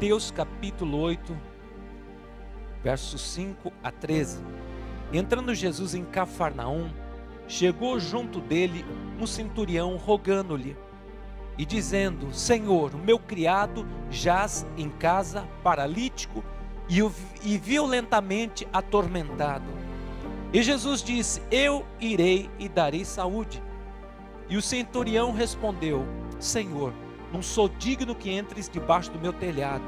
Mateus capítulo 8, versos 5 a 13. Entrando Jesus em Cafarnaum, chegou junto dele um centurião rogando-lhe e dizendo: Senhor, o meu criado jaz em casa paralítico e, e violentamente atormentado. E Jesus disse: Eu irei e darei saúde. E o centurião respondeu: Senhor, não sou digno que entres debaixo do meu telhado,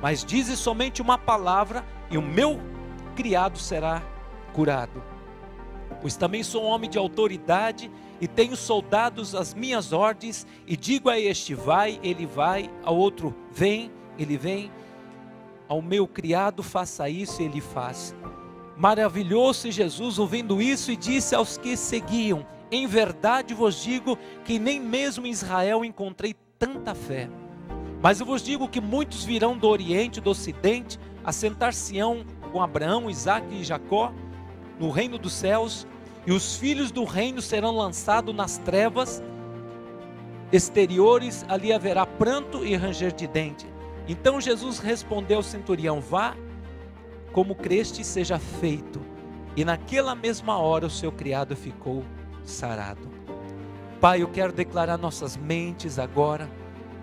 mas dize somente uma palavra e o meu criado será curado. Pois também sou um homem de autoridade e tenho soldados às minhas ordens, e digo a este vai, ele vai, ao outro vem, ele vem, ao meu criado faça isso, ele faz. Maravilhou-se Jesus ouvindo isso e disse aos que seguiam: Em verdade vos digo que nem mesmo em Israel encontrei tanta fé. Mas eu vos digo que muitos virão do Oriente e do Ocidente, assentar-se-ão com Abraão, Isaque e Jacó no reino dos céus, e os filhos do reino serão lançados nas trevas exteriores, ali haverá pranto e ranger de dente. Então Jesus respondeu ao centurião: Vá, como creste, seja feito. E naquela mesma hora o seu criado ficou sarado. Pai, eu quero declarar nossas mentes agora,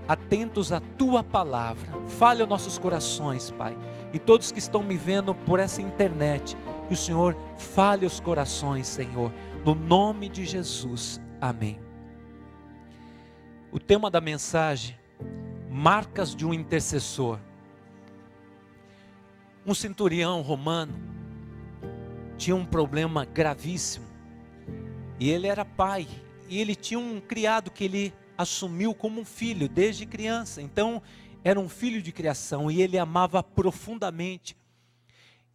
atentos à tua palavra. Fale aos nossos corações, Pai. E todos que estão me vendo por essa internet, que o Senhor fale os corações, Senhor, no nome de Jesus. Amém. O tema da mensagem: Marcas de um intercessor. Um centurião romano tinha um problema gravíssimo e ele era pai e ele tinha um criado que ele assumiu como um filho desde criança. Então, era um filho de criação e ele amava profundamente.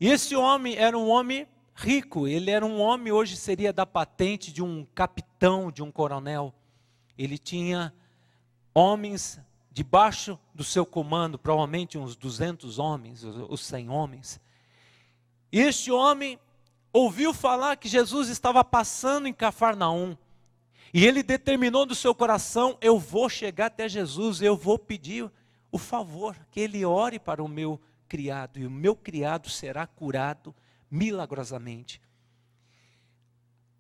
E esse homem era um homem rico, ele era um homem, hoje seria da patente de um capitão, de um coronel. Ele tinha homens debaixo do seu comando, provavelmente uns 200 homens, os 100 homens. Este homem ouviu falar que Jesus estava passando em Cafarnaum. E ele determinou no seu coração: eu vou chegar até Jesus, eu vou pedir o favor que ele ore para o meu criado, e o meu criado será curado milagrosamente.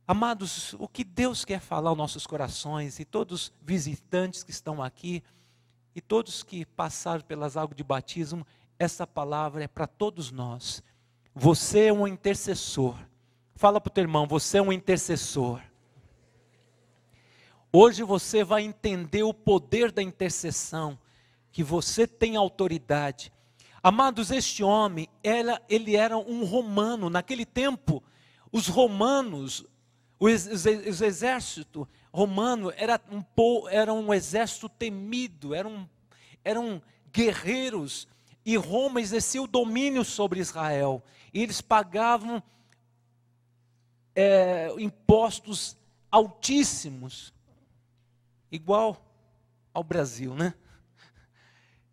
Amados, o que Deus quer falar aos nossos corações e todos visitantes que estão aqui e todos que passaram pelas águas de batismo, essa palavra é para todos nós. Você é um intercessor. Fala para o teu irmão, você é um intercessor. Hoje você vai entender o poder da intercessão, que você tem autoridade. Amados, este homem, ela, ele era um romano. Naquele tempo, os romanos, o, ex, exército romano era um, era um exército temido, eram, eram guerreiros. E Roma exercia o domínio sobre Israel. E eles pagavam é, impostos altíssimos igual ao Brasil, né?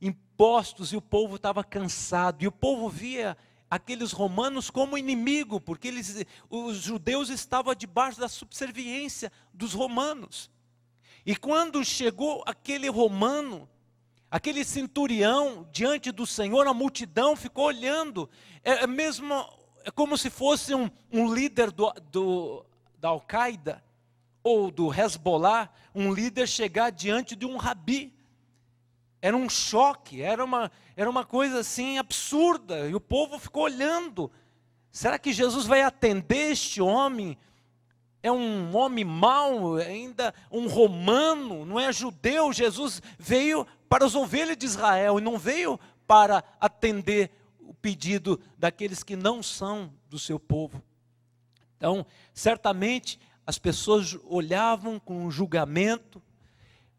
Impostos e o povo estava cansado, e o povo via aqueles romanos como inimigo, porque eles, os judeus estavam debaixo da subserviência dos romanos. E quando chegou aquele romano, aquele centurião diante do Senhor, a multidão ficou olhando, é, é mesmo é como se fosse um, um líder do, do da Al-Qaeda, ou do Hezbollah, um líder chegar diante de um rabi. Era um choque, era uma, era uma coisa assim absurda, e o povo ficou olhando. Será que Jesus vai atender este homem? É um homem mau, ainda um romano, não é judeu. Jesus veio para as ovelhas de Israel e não veio para atender o pedido daqueles que não são do seu povo. Então, certamente as pessoas olhavam com julgamento,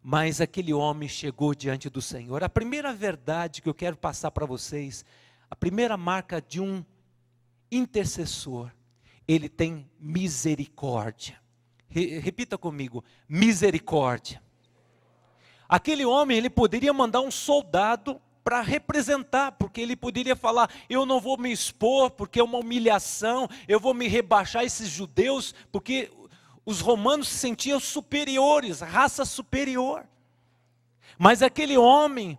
mas aquele homem chegou diante do Senhor. A primeira verdade que eu quero passar para vocês, a primeira marca de um intercessor, ele tem misericórdia. Re, repita comigo: misericórdia. Aquele homem, ele poderia mandar um soldado para representar, porque ele poderia falar: eu não vou me expor, porque é uma humilhação, eu vou me rebaixar esses judeus, porque os romanos se sentiam superiores, raça superior. Mas aquele homem,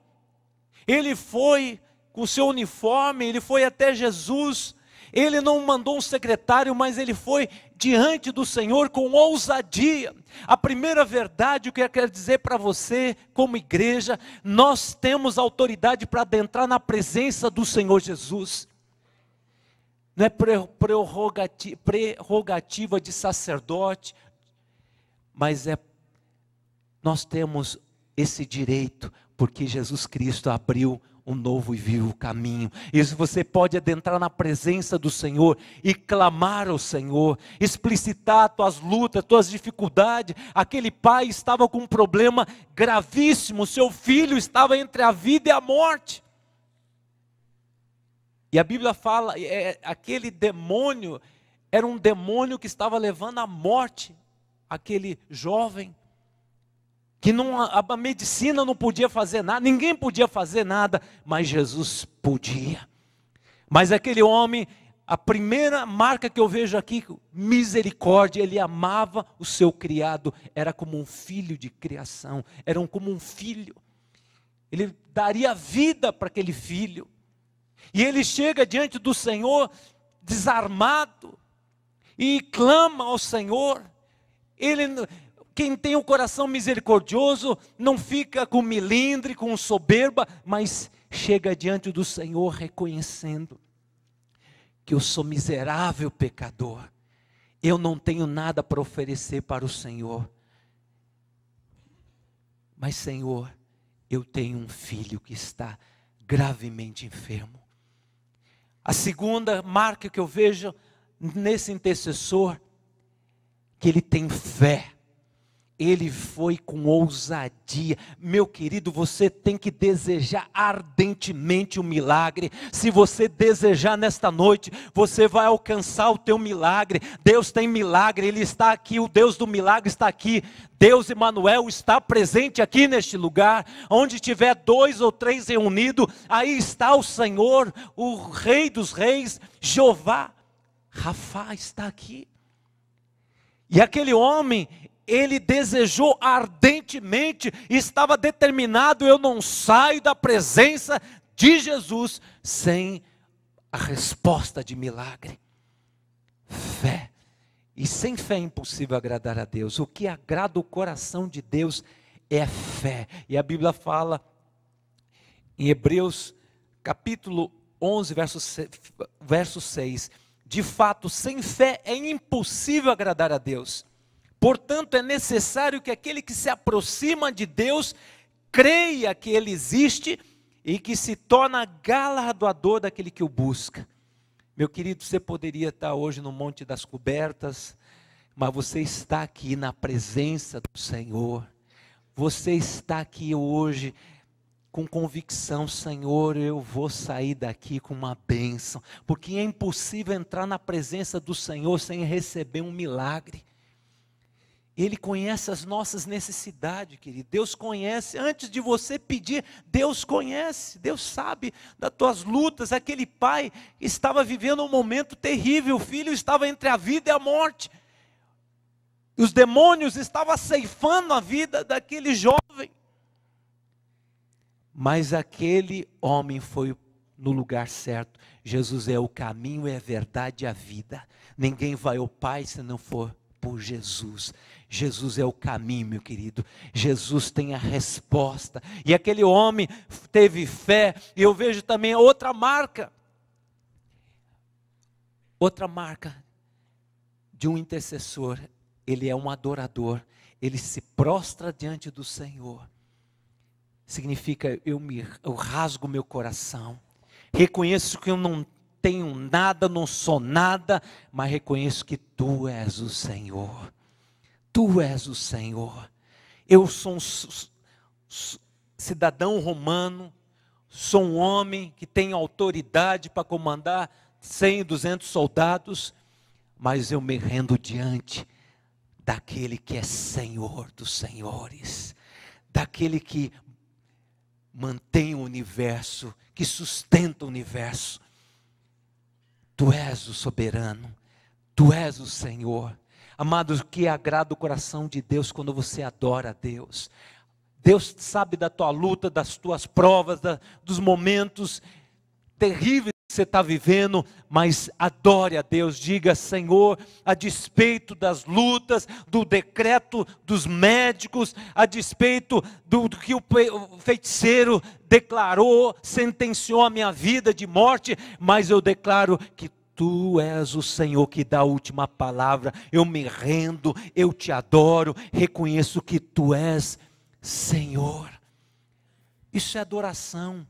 ele foi com o seu uniforme, ele foi até Jesus, ele não mandou um secretário, mas ele foi diante do Senhor com ousadia. A primeira verdade que eu quero dizer para você, como igreja, nós temos autoridade para adentrar na presença do Senhor Jesus não é prerrogativa de sacerdote, mas é nós temos esse direito porque Jesus Cristo abriu um novo e vivo caminho. Isso você pode adentrar na presença do Senhor e clamar ao Senhor, explicitar tuas lutas, tuas dificuldades. Aquele pai estava com um problema gravíssimo, seu filho estava entre a vida e a morte. E a Bíblia fala, é, é, aquele demônio era um demônio que estava levando à morte aquele jovem, que não, a, a medicina não podia fazer nada, ninguém podia fazer nada, mas Jesus podia. Mas aquele homem, a primeira marca que eu vejo aqui, misericórdia, ele amava o seu criado, era como um filho de criação, era como um filho. Ele daria vida para aquele filho. E ele chega diante do Senhor desarmado e clama ao Senhor. Ele, quem tem o um coração misericordioso não fica com milindre, com soberba, mas chega diante do Senhor reconhecendo que eu sou miserável pecador. Eu não tenho nada para oferecer para o Senhor. Mas Senhor, eu tenho um filho que está gravemente enfermo. A segunda marca que eu vejo nesse intercessor, que ele tem fé ele foi com ousadia. Meu querido, você tem que desejar ardentemente o um milagre. Se você desejar nesta noite, você vai alcançar o teu milagre. Deus tem milagre, ele está aqui, o Deus do milagre está aqui. Deus Emanuel está presente aqui neste lugar, onde tiver dois ou três reunidos, aí está o Senhor, o Rei dos Reis, Jeová, Rafa está aqui. E aquele homem, ele desejou ardentemente, estava determinado: eu não saio da presença de Jesus sem a resposta de milagre. Fé. E sem fé é impossível agradar a Deus. O que agrada o coração de Deus é fé. E a Bíblia fala em Hebreus capítulo 11, verso 6, verso 6 de fato, sem fé é impossível agradar a Deus. Portanto, é necessário que aquele que se aproxima de Deus creia que Ele existe e que se torna galardoador daquele que o busca. Meu querido, você poderia estar hoje no Monte das Cobertas, mas você está aqui na presença do Senhor. Você está aqui hoje com convicção, Senhor, eu vou sair daqui com uma bênção, porque é impossível entrar na presença do Senhor sem receber um milagre. Ele conhece as nossas necessidades, querido. Deus conhece. Antes de você pedir, Deus conhece. Deus sabe das tuas lutas. Aquele pai estava vivendo um momento terrível. O filho estava entre a vida e a morte. Os demônios estavam ceifando a vida daquele jovem. Mas aquele homem foi no lugar certo. Jesus é o caminho, é a verdade e a vida. Ninguém vai ao Pai se não for por Jesus. Jesus é o caminho, meu querido. Jesus tem a resposta. E aquele homem teve fé. E eu vejo também outra marca. Outra marca de um intercessor. Ele é um adorador. Ele se prostra diante do Senhor. Significa eu me eu rasgo meu coração. Reconheço que eu não tenho nada, não sou nada, mas reconheço que tu és o Senhor. Tu és o Senhor. Eu sou um cidadão romano, sou um homem que tem autoridade para comandar 100, 200 soldados, mas eu me rendo diante daquele que é Senhor dos Senhores, daquele que mantém o universo, que sustenta o universo, Tu és o soberano, tu és o Senhor. Amados, o que agrada o coração de Deus quando você adora a Deus? Deus sabe da tua luta, das tuas provas, da, dos momentos terríveis você está vivendo, mas adore a Deus, diga: Senhor, a despeito das lutas, do decreto dos médicos, a despeito do, do que o feiticeiro declarou, sentenciou a minha vida de morte, mas eu declaro que Tu és o Senhor que dá a última palavra. Eu me rendo, eu te adoro, reconheço que Tu és Senhor. Isso é adoração,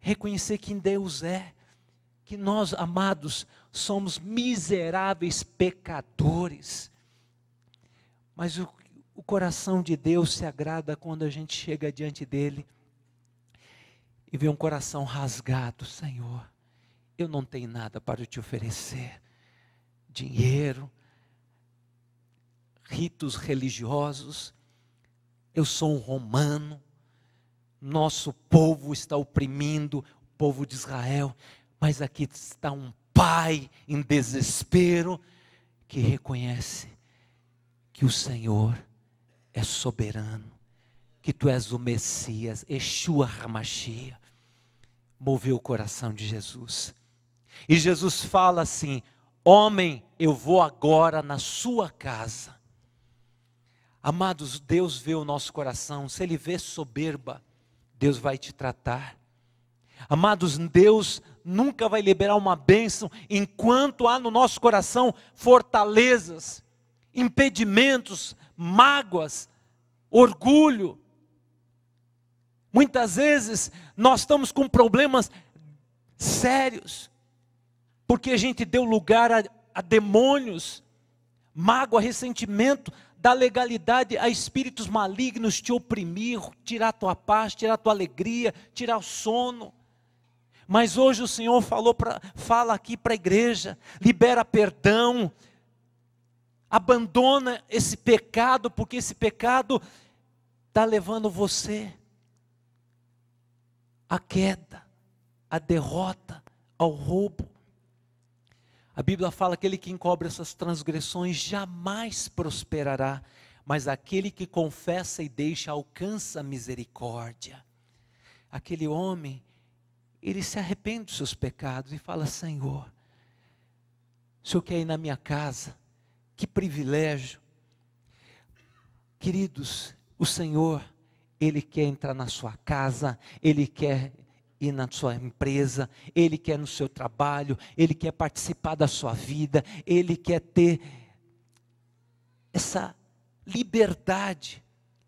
reconhecer quem Deus é que nós, amados, somos miseráveis pecadores. Mas o, o coração de Deus se agrada quando a gente chega diante dele e vê um coração rasgado, Senhor. Eu não tenho nada para te oferecer. Dinheiro, ritos religiosos. Eu sou um romano. Nosso povo está oprimindo o povo de Israel, mas aqui está um pai em desespero que reconhece que o Senhor é soberano, que tu és o Messias, Yeshua Hamashia. Moveu o coração de Jesus. E Jesus fala assim: Homem, eu vou agora na sua casa. Amados, Deus vê o nosso coração. Se Ele vê soberba, Deus vai te tratar. Amados, Deus nunca vai liberar uma bênção enquanto há no nosso coração fortalezas, impedimentos, mágoas, orgulho. Muitas vezes nós estamos com problemas sérios, porque a gente deu lugar a, a demônios, mágoa, ressentimento, da legalidade a espíritos malignos te oprimir, tirar tua paz, tirar tua alegria, tirar o sono. Mas hoje o Senhor falou pra, fala aqui para a igreja: libera perdão, abandona esse pecado, porque esse pecado está levando você à queda, à derrota, ao roubo. A Bíblia fala: aquele que encobre essas transgressões jamais prosperará, mas aquele que confessa e deixa alcança a misericórdia. Aquele homem ele se arrepende dos seus pecados e fala: Senhor, o Senhor quer ir na minha casa, que privilégio. Queridos, o Senhor, Ele quer entrar na sua casa, Ele quer ir na sua empresa, Ele quer no seu trabalho, Ele quer participar da sua vida, Ele quer ter essa liberdade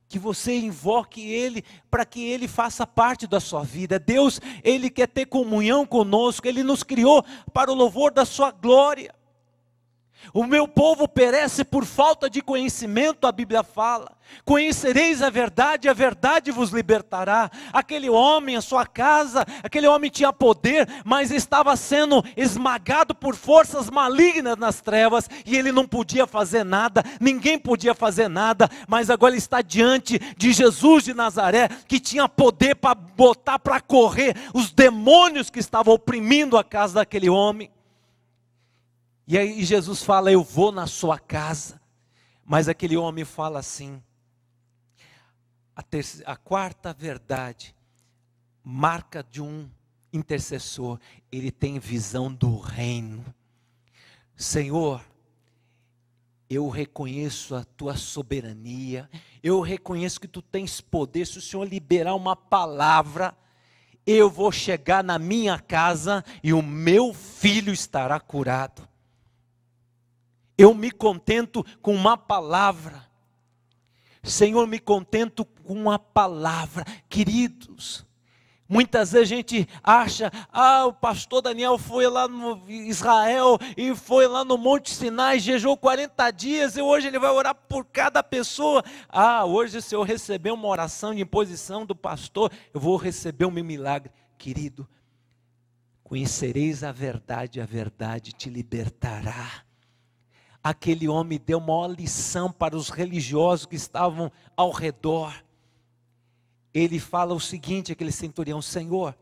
que você invoque Ele para que Ele faça parte da sua vida. Deus, Ele quer ter comunhão conosco, Ele nos criou para o louvor da Sua glória. O meu povo perece por falta de conhecimento, a Bíblia fala. Conhecereis a verdade, a verdade vos libertará. Aquele homem, a sua casa, aquele homem tinha poder, mas estava sendo esmagado por forças malignas nas trevas e ele não podia fazer nada, ninguém podia fazer nada, mas agora está diante de Jesus de Nazaré, que tinha poder para botar para correr os demônios que estavam oprimindo a casa daquele homem. E aí Jesus fala: Eu vou na sua casa. Mas aquele homem fala assim. A, terceira, a quarta verdade, marca de um intercessor, ele tem visão do reino. Senhor, eu reconheço a tua soberania, eu reconheço que tu tens poder. Se o Senhor liberar uma palavra, eu vou chegar na minha casa e o meu filho estará curado. Eu me contento com uma palavra. Senhor, me contento com uma palavra. Queridos, muitas vezes a gente acha, ah, o pastor Daniel foi lá no Israel e foi lá no Monte Sinai, jejou 40 dias e hoje ele vai orar por cada pessoa. Ah, hoje se eu receber uma oração de imposição do pastor, eu vou receber um milagre. Querido, conhecereis a verdade, a verdade te libertará aquele homem deu uma lição para os religiosos que estavam ao redor. Ele fala o seguinte: aquele centurião, Senhor,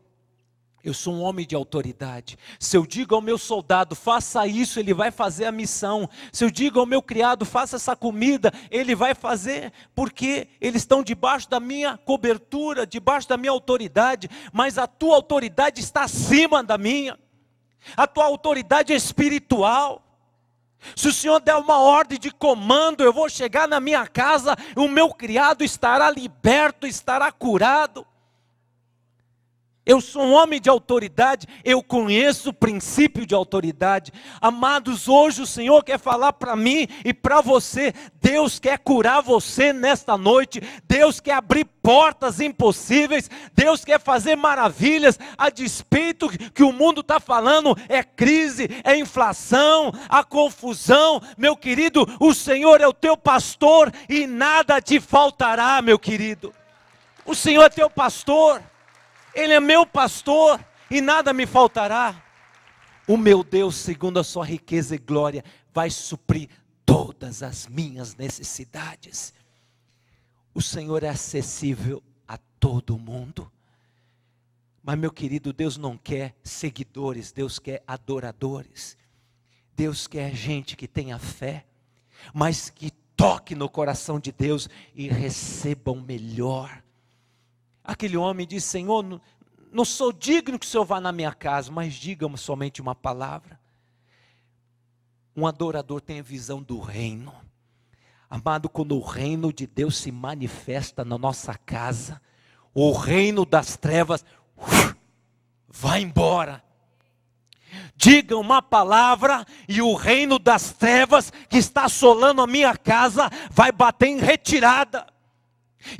eu sou um homem de autoridade. Se eu digo ao meu soldado, faça isso, ele vai fazer a missão. Se eu digo ao meu criado, faça essa comida, ele vai fazer, porque eles estão debaixo da minha cobertura, debaixo da minha autoridade. Mas a tua autoridade está acima da minha, a tua autoridade é espiritual. Se o Senhor der uma ordem de comando, eu vou chegar na minha casa, o meu criado estará liberto, estará curado. Eu sou um homem de autoridade, eu conheço o princípio de autoridade. Amados, hoje o Senhor quer falar para mim e para você. Deus quer curar você nesta noite. Deus quer abrir portas impossíveis. Deus quer fazer maravilhas, a despeito que o mundo está falando: é crise, é inflação, a confusão. Meu querido, o Senhor é o teu pastor e nada te faltará, meu querido. O Senhor é teu pastor. Ele é meu pastor e nada me faltará. O meu Deus, segundo a sua riqueza e glória, vai suprir todas as minhas necessidades. O Senhor é acessível a todo mundo. Mas, meu querido, Deus não quer seguidores, Deus quer adoradores. Deus quer gente que tenha fé, mas que toque no coração de Deus e receba o melhor. Aquele homem disse: Senhor, não sou digno que o Senhor vá na minha casa, mas diga-me somente uma palavra. Um adorador tem a visão do reino. Amado, quando o reino de Deus se manifesta na nossa casa, o reino das trevas uf, vai embora. Diga uma palavra e o reino das trevas que está assolando a minha casa vai bater em retirada.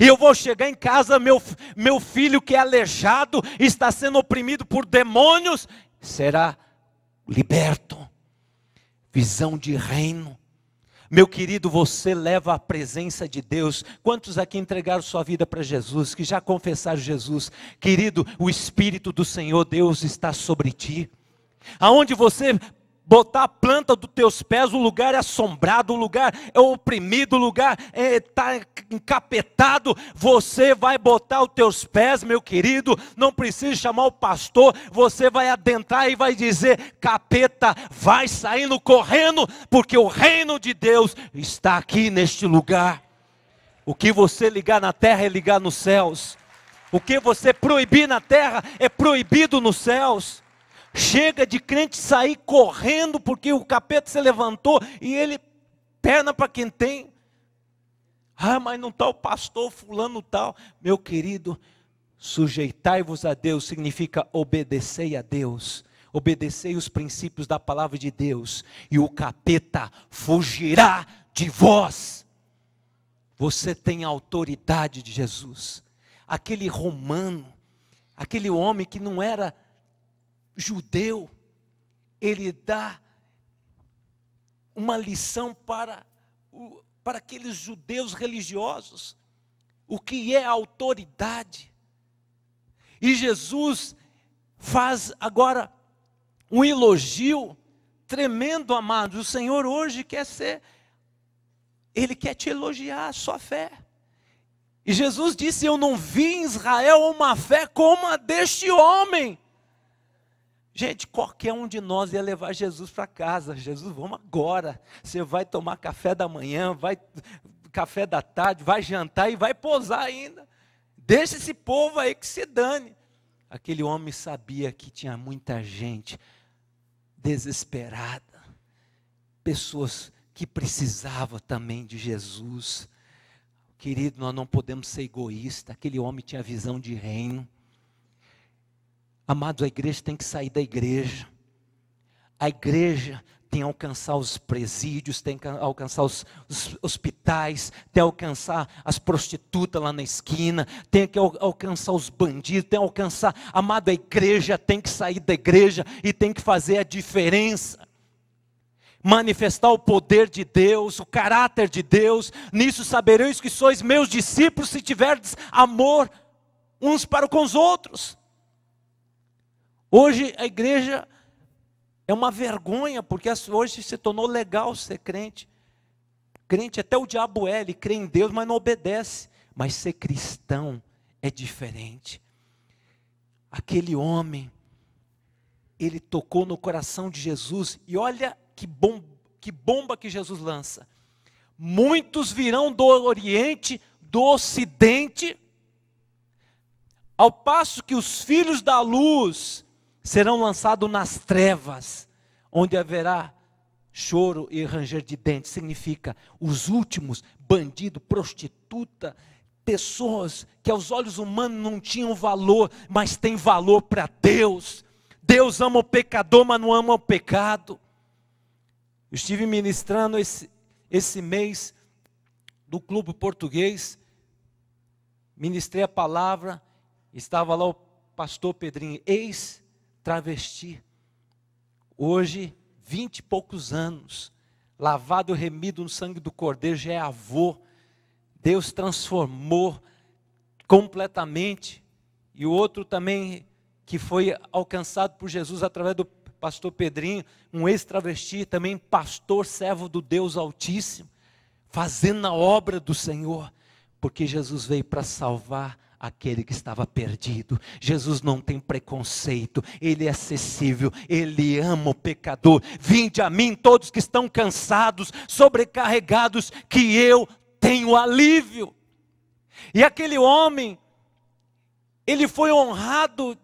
E eu vou chegar em casa, meu, meu filho que é aleijado, está sendo oprimido por demônios, será liberto. Visão de reino. Meu querido, você leva a presença de Deus. Quantos aqui entregaram sua vida para Jesus, que já confessaram Jesus? Querido, o Espírito do Senhor Deus está sobre ti. Aonde você botar a planta dos teus pés, o lugar é assombrado, o lugar é oprimido, o lugar está é, tá encapetado, você vai botar os teus pés, meu querido, não precisa chamar o pastor, você vai adentrar e vai dizer, capeta, vai saindo correndo, porque o reino de Deus está aqui neste lugar, o que você ligar na terra é ligar nos céus, o que você proibir na terra é proibido nos céus, Chega de crente sair correndo porque o capeta se levantou e ele perna para quem tem. Ah, mas não está o pastor fulano tal. Meu querido, sujeitai-vos a Deus significa obedecei a Deus. Obedecei os princípios da palavra de Deus e o capeta fugirá de vós. Você tem a autoridade de Jesus. Aquele romano, aquele homem que não era judeu, ele dá uma lição para, para aqueles judeus religiosos, o que é autoridade. E Jesus faz agora um elogio tremendo, amado. O Senhor hoje quer ser, Ele quer te elogiar a sua fé. E Jesus disse: Eu não vi em Israel uma fé como a deste homem. Gente, qualquer um de nós ia levar Jesus para casa. Jesus, vamos agora. Você vai tomar café da manhã, vai café da tarde, vai jantar e vai pousar ainda. Deixa esse povo aí que se dane. Aquele homem sabia que tinha muita gente desesperada, pessoas que precisavam também de Jesus. Querido, nós não podemos ser egoístas. Aquele homem tinha visão de reino. Amados, a igreja tem que sair da igreja. A igreja tem que alcançar os presídios, tem que alcançar os, os hospitais, tem que alcançar as prostitutas lá na esquina, tem que al alcançar os bandidos, tem que alcançar. Amado, a igreja tem que sair da igreja e tem que fazer a diferença manifestar o poder de Deus, o caráter de Deus. Nisso sabereis que sois meus discípulos se tiverdes amor uns para com os outros. Hoje a igreja é uma vergonha, porque hoje se tornou legal ser crente. Crente, até o diabo é, ele crê em Deus, mas não obedece. Mas ser cristão é diferente. Aquele homem, ele tocou no coração de Jesus, e olha que, bom, que bomba que Jesus lança. Muitos virão do Oriente, do Ocidente, ao passo que os filhos da luz serão lançados nas trevas, onde haverá choro e ranger de dentes. Significa os últimos, bandido, prostituta, pessoas que aos olhos humanos não tinham valor, mas têm valor para Deus. Deus ama o pecador, mas não ama o pecado. Eu estive ministrando esse, esse mês do clube português, ministrei a palavra, estava lá o pastor Pedrinho, ex travesti, hoje, vinte e poucos anos, lavado e remido no sangue do Cordeiro, já é avô. Deus transformou completamente. E o outro também, que foi alcançado por Jesus através do pastor Pedrinho, um ex-travesti, também pastor, servo do Deus Altíssimo, fazendo a obra do Senhor, porque Jesus veio para salvar aquele que estava perdido. Jesus não tem preconceito, ele é acessível, ele ama o pecador. Vinde a mim todos que estão cansados, sobrecarregados, que eu tenho alívio. E aquele homem, ele foi honrado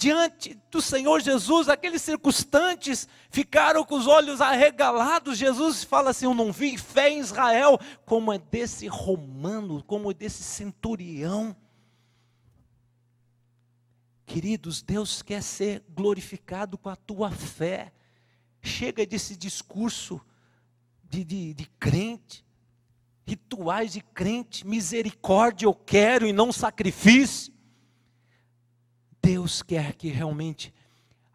diante do Senhor Jesus, aqueles circunstantes ficaram com os olhos arregalados. Jesus fala assim: Eu não vi fé em Israel, como é desse romano, como é desse centurião. Queridos, Deus quer ser glorificado com a tua fé. Chega desse discurso de, de, de crente, rituais de crente, misericórdia eu quero e não sacrifício. Deus quer que realmente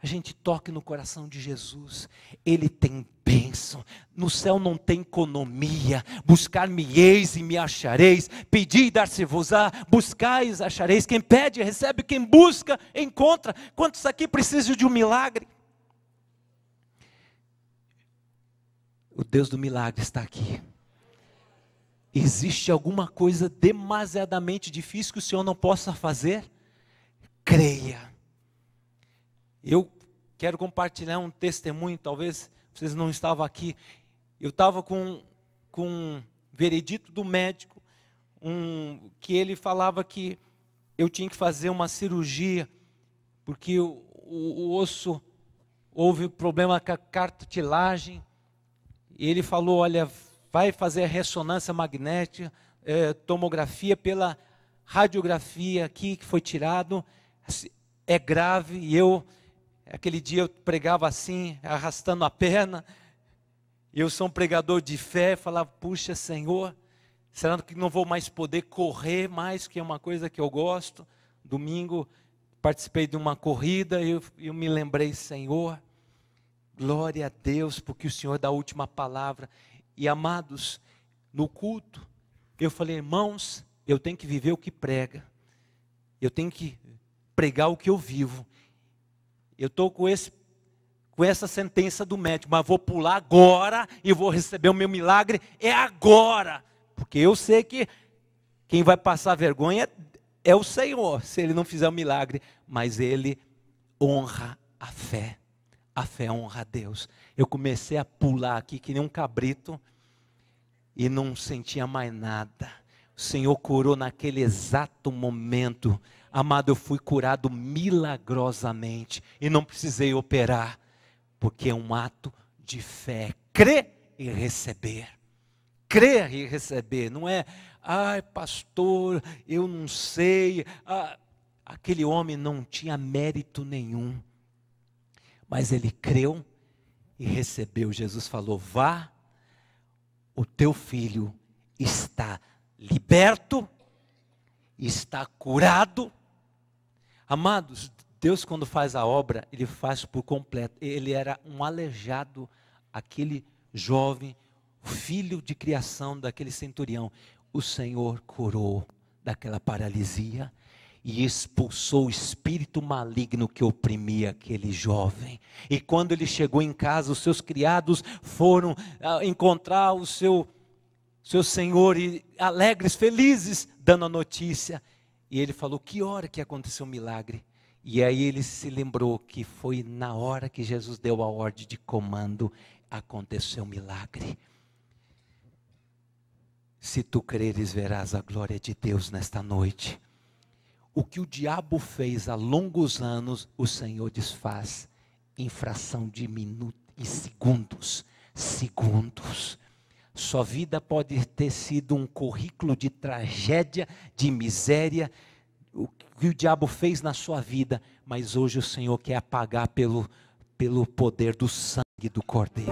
a gente toque no coração de Jesus. Ele tem bênção. No céu não tem economia. Buscar-me-eis e me achareis. Pedir e dar-se-vos-á. Buscais, achareis. Quem pede, recebe. Quem busca, encontra. Quantos aqui precisam de um milagre? O Deus do milagre está aqui. Existe alguma coisa demasiadamente difícil que o Senhor não possa fazer? creia. Eu quero compartilhar um testemunho, talvez vocês não estavam aqui. Eu estava com, com um veredito do médico, um, que ele falava que eu tinha que fazer uma cirurgia, porque o, o, o osso houve problema com a cartilagem. E ele falou: olha, vai fazer ressonância magnética, eh, tomografia pela radiografia aqui que foi tirado. Assim, é grave, e eu, aquele dia eu pregava assim, arrastando a perna, eu sou um pregador de fé, falava, puxa Senhor, será que não vou mais poder correr mais, que é uma coisa que eu gosto, domingo participei de uma corrida, eu, eu me lembrei, Senhor, glória a Deus, porque o Senhor dá a última palavra, e amados, no culto, eu falei, irmãos, eu tenho que viver o que prega, eu tenho que pregar o que eu vivo. Eu estou com, esse, com essa sentença do médico, mas vou pular agora e vou receber o meu milagre, é agora. Porque eu sei que quem vai passar vergonha é o Senhor, se ele não fizer o milagre, mas ele honra a fé. A fé honra a Deus. Eu comecei a pular aqui que nem um cabrito e não sentia mais nada. O Senhor curou naquele exato momento Amado, eu fui curado milagrosamente e não precisei operar, porque é um ato de fé. Crer e receber. Crer e receber, não é, ai, pastor, eu não sei. Ah, aquele homem não tinha mérito nenhum, mas ele creu e recebeu. Jesus falou: vá, o teu filho está liberto, está curado Amados, Deus quando faz a obra, ele faz por completo. Ele era um aleijado, aquele jovem, filho de criação daquele centurião. O Senhor curou daquela paralisia e expulsou o espírito maligno que oprimia aquele jovem. E quando ele chegou em casa, os seus criados foram ah, encontrar o seu, seu senhor e alegres, felizes, dando a notícia e ele falou: Que hora que aconteceu o milagre? E aí ele se lembrou que foi na hora que Jesus deu a ordem de comando, aconteceu o milagre. Se tu creres, verás a glória de Deus nesta noite. O que o diabo fez há longos anos, o Senhor desfaz em fração de minutos e segundos. Segundos. Sua vida pode ter sido um currículo de tragédia, de miséria, o que o diabo fez na sua vida, mas hoje o Senhor quer apagar pelo, pelo poder do sangue do Cordeiro.